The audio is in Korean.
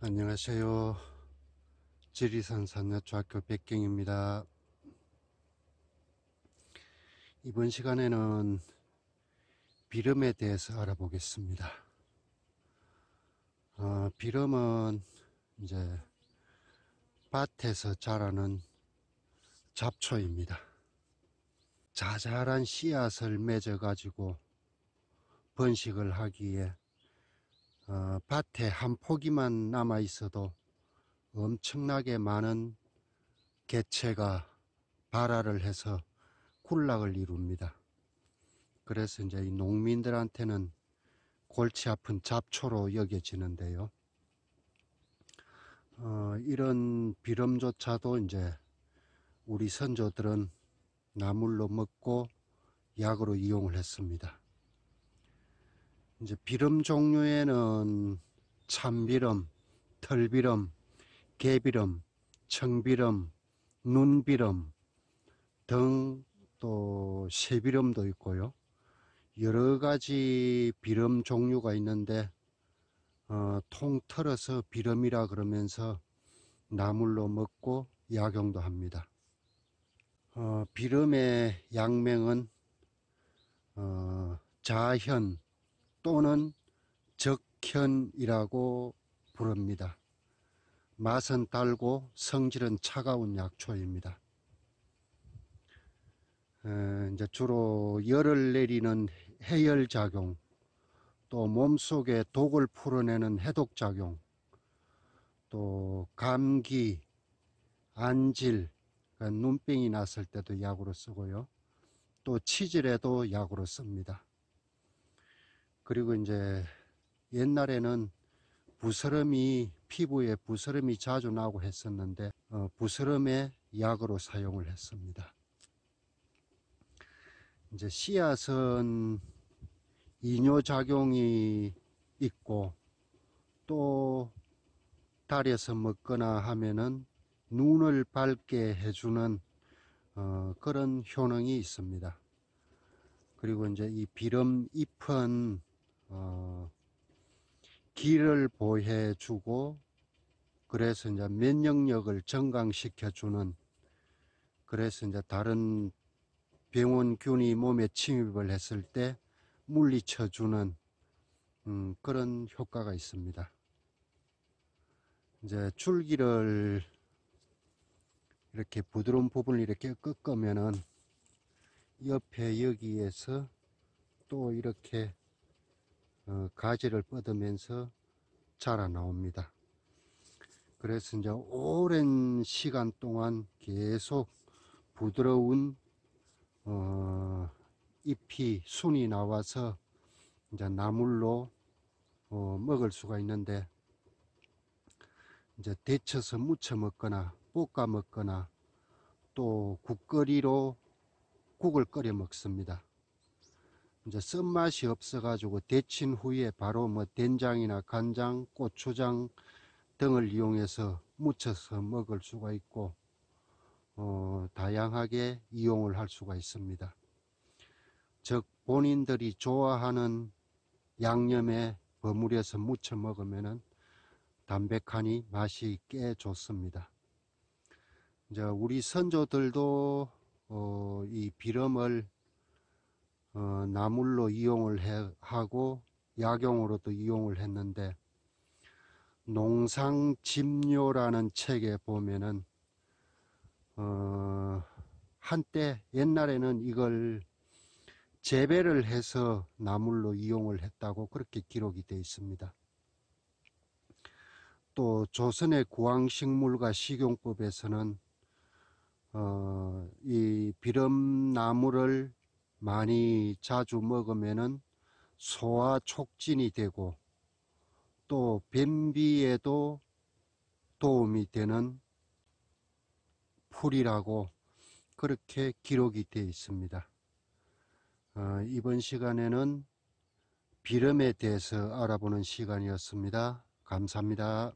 안녕하세요. 지리산 산야초학교 백경입니다. 이번 시간에는 비름에 대해서 알아보겠습니다. 어, 비름은 이제 밭에서 자라는 잡초입니다. 자잘한 씨앗을 맺어 가지고 번식을 하기에 어, 밭에 한 포기만 남아 있어도 엄청나게 많은 개체가 발화를 해서 군락을 이룹니다. 그래서 이제 이 농민들한테는 골치 아픈 잡초로 여겨지는데요. 어, 이런 비름조차도 이제 우리 선조들은 나물로 먹고 약으로 이용을 했습니다. 이제 비름 종류에는 참비름, 털비름, 개비름, 청비름, 눈비름 등 또 새비름도 있고요. 여러 가지 비름 종류가 있는데 어, 통털어서 비름이라 그러면서 나물로 먹고 약용도 합니다. 어, 비름의 약명은 어, 자현, 또는 적현이라고 부릅니다. 맛은 달고 성질은 차가운 약초입니다. 이제 주로 열을 내리는 해열작용, 또 몸속에 독을 풀어내는 해독작용, 또 감기, 안질, 그러니까 눈병이 났을 때도 약으로 쓰고요. 또 치질에도 약으로 씁니다. 그리고 이제 옛날에는 부스럼이 피부에 부스럼이 자주 나고 했었는데 어, 부스럼의 약으로 사용을 했습니다. 이제 씨앗은 이뇨작용이 있고 또 달에서 먹거나 하면은 눈을 밝게 해주는 어, 그런 효능이 있습니다. 그리고 이제 이 비름 잎은 어, 길을 보해주고 그래서 이제 면역력을 증강시켜주는 그래서 이제 다른 병원균이 몸에 침입을 했을 때 물리쳐주는 음, 그런 효과가 있습니다. 이제 줄기를 이렇게 부드러운 부분을 이렇게 꺾으면은 옆에 여기에서 또 이렇게 어, 가지를 뻗으면서 자라나옵니다. 그래서 이제 오랜 시간 동안 계속 부드러운 어, 잎이 순이 나와서 이제 나물로 어, 먹을 수가 있는데 이제 데쳐서 무쳐 먹거나 볶아 먹거나 또 국거리로 국을 끓여 먹습니다. 이제 쓴맛이 없어가지고 데친 후에 바로 뭐 된장이나 간장, 고추장 등을 이용해서 무쳐서 먹을 수가 있고 어, 다양하게 이용을 할 수가 있습니다. 즉 본인들이 좋아하는 양념에 버무려서 무쳐 먹으면 담백하니 맛이 꽤 좋습니다. 이제 우리 선조들도 어, 이 비름을 어, 나물로 이용을 해, 하고 약용으로도 이용을 했는데 농상집료라는 책에 보면은 어, 한때 옛날에는 이걸 재배를 해서 나물로 이용을 했다고 그렇게 기록이 되어 있습니다. 또 조선의 구황식물과 식용법에서는 어, 이비름나물을 많이 자주 먹으면 소화 촉진이 되고 또 변비에도 도움이 되는 풀이라고 그렇게 기록이 되어 있습니다. 어, 이번 시간에는 비름에 대해서 알아보는 시간이었습니다. 감사합니다.